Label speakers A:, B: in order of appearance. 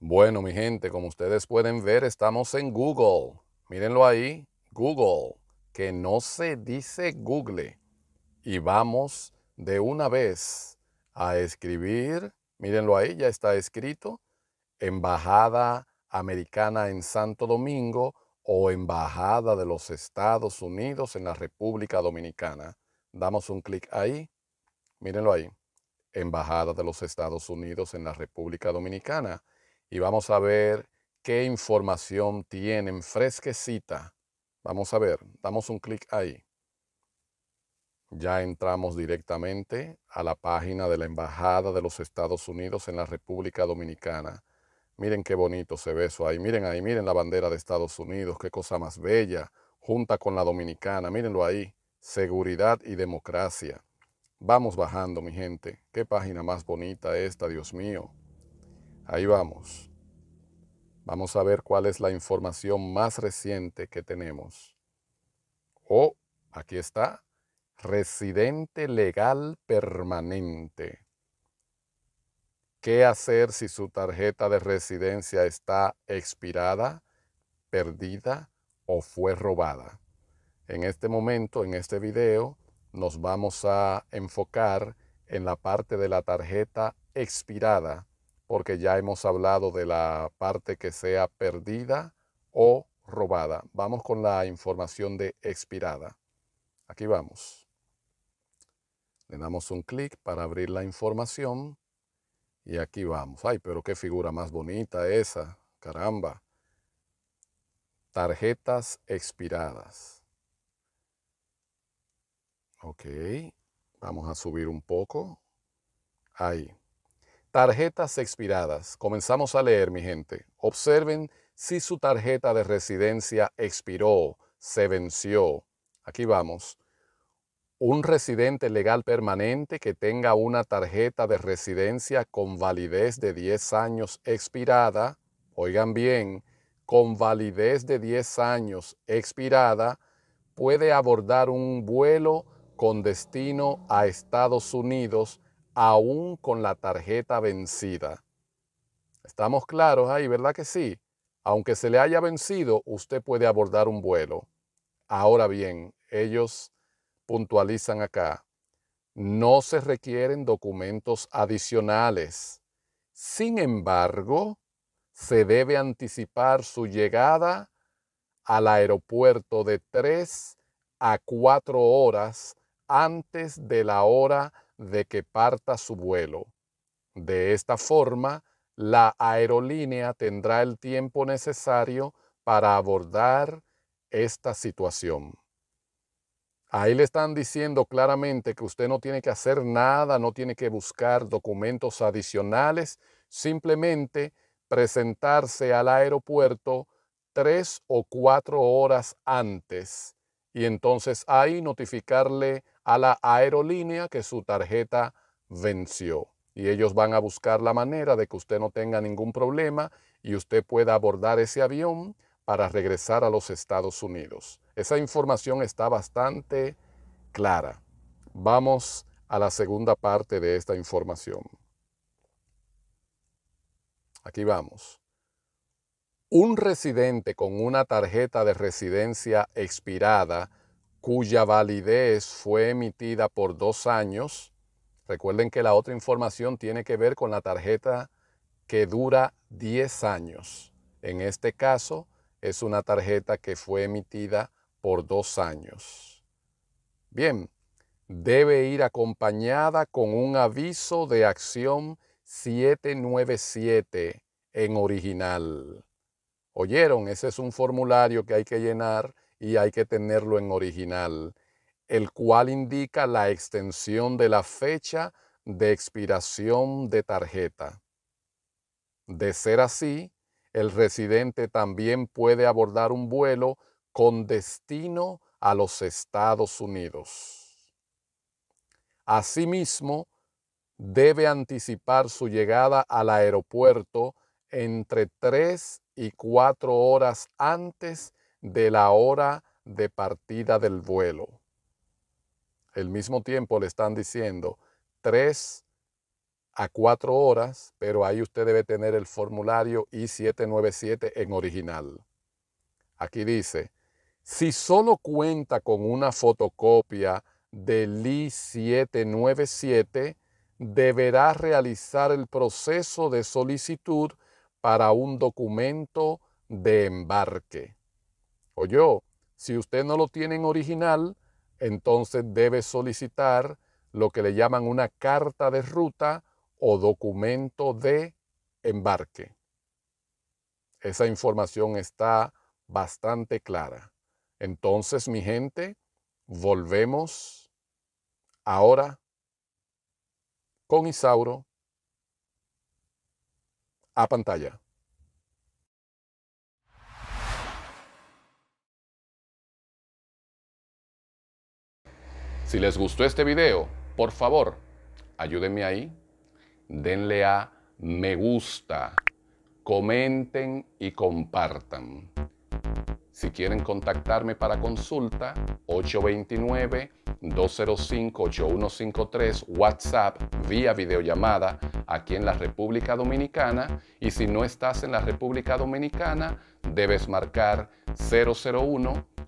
A: Bueno, mi gente, como ustedes pueden ver, estamos en Google. Mírenlo ahí, Google, que no se dice Google. Y vamos de una vez a escribir, mírenlo ahí, ya está escrito, Embajada Americana en Santo Domingo o Embajada de los Estados Unidos en la República Dominicana. Damos un clic ahí, mírenlo ahí, Embajada de los Estados Unidos en la República Dominicana y vamos a ver qué información tienen fresquecita. Vamos a ver, damos un clic ahí. Ya entramos directamente a la página de la Embajada de los Estados Unidos en la República Dominicana. Miren qué bonito se ve eso ahí. Miren ahí, miren la bandera de Estados Unidos, qué cosa más bella, junta con la dominicana. Mírenlo ahí, seguridad y democracia. Vamos bajando, mi gente. Qué página más bonita esta, Dios mío. Ahí vamos. Vamos a ver cuál es la información más reciente que tenemos. Oh, aquí está. Residente legal permanente. ¿Qué hacer si su tarjeta de residencia está expirada, perdida o fue robada? En este momento, en este video, nos vamos a enfocar en la parte de la tarjeta expirada porque ya hemos hablado de la parte que sea perdida o robada. Vamos con la información de expirada. Aquí vamos. Le damos un clic para abrir la información y aquí vamos. Ay, pero qué figura más bonita esa. Caramba. Tarjetas expiradas. Ok. Vamos a subir un poco. Ahí. Tarjetas expiradas. Comenzamos a leer, mi gente. Observen si su tarjeta de residencia expiró, se venció. Aquí vamos. Un residente legal permanente que tenga una tarjeta de residencia con validez de 10 años expirada, oigan bien, con validez de 10 años expirada, puede abordar un vuelo con destino a Estados Unidos aún con la tarjeta vencida. Estamos claros ahí, ¿verdad que sí? Aunque se le haya vencido, usted puede abordar un vuelo. Ahora bien, ellos puntualizan acá, no se requieren documentos adicionales. Sin embargo, se debe anticipar su llegada al aeropuerto de 3 a 4 horas antes de la hora de que parta su vuelo. De esta forma, la aerolínea tendrá el tiempo necesario para abordar esta situación. Ahí le están diciendo claramente que usted no tiene que hacer nada, no tiene que buscar documentos adicionales, simplemente presentarse al aeropuerto tres o cuatro horas antes y entonces ahí notificarle a la aerolínea que su tarjeta venció. Y ellos van a buscar la manera de que usted no tenga ningún problema y usted pueda abordar ese avión para regresar a los Estados Unidos. Esa información está bastante clara. Vamos a la segunda parte de esta información. Aquí vamos. Un residente con una tarjeta de residencia expirada cuya validez fue emitida por dos años. Recuerden que la otra información tiene que ver con la tarjeta que dura 10 años. En este caso, es una tarjeta que fue emitida por dos años. Bien, debe ir acompañada con un aviso de acción 797 en original. ¿Oyeron? Ese es un formulario que hay que llenar y hay que tenerlo en original, el cual indica la extensión de la fecha de expiración de tarjeta. De ser así, el residente también puede abordar un vuelo con destino a los Estados Unidos. Asimismo, debe anticipar su llegada al aeropuerto entre tres y cuatro horas antes de la hora de partida del vuelo. el mismo tiempo le están diciendo tres a cuatro horas, pero ahí usted debe tener el formulario I-797 en original. Aquí dice, si solo cuenta con una fotocopia del I-797, deberá realizar el proceso de solicitud para un documento de embarque o yo. Si usted no lo tiene en original, entonces debe solicitar lo que le llaman una carta de ruta o documento de embarque. Esa información está bastante clara. Entonces, mi gente, volvemos ahora con Isauro a pantalla. Si les gustó este video, por favor, ayúdenme ahí, denle a me gusta, comenten y compartan. Si quieren contactarme para consulta, 829-205-8153, WhatsApp, vía videollamada, aquí en la República Dominicana. Y si no estás en la República Dominicana, debes marcar 001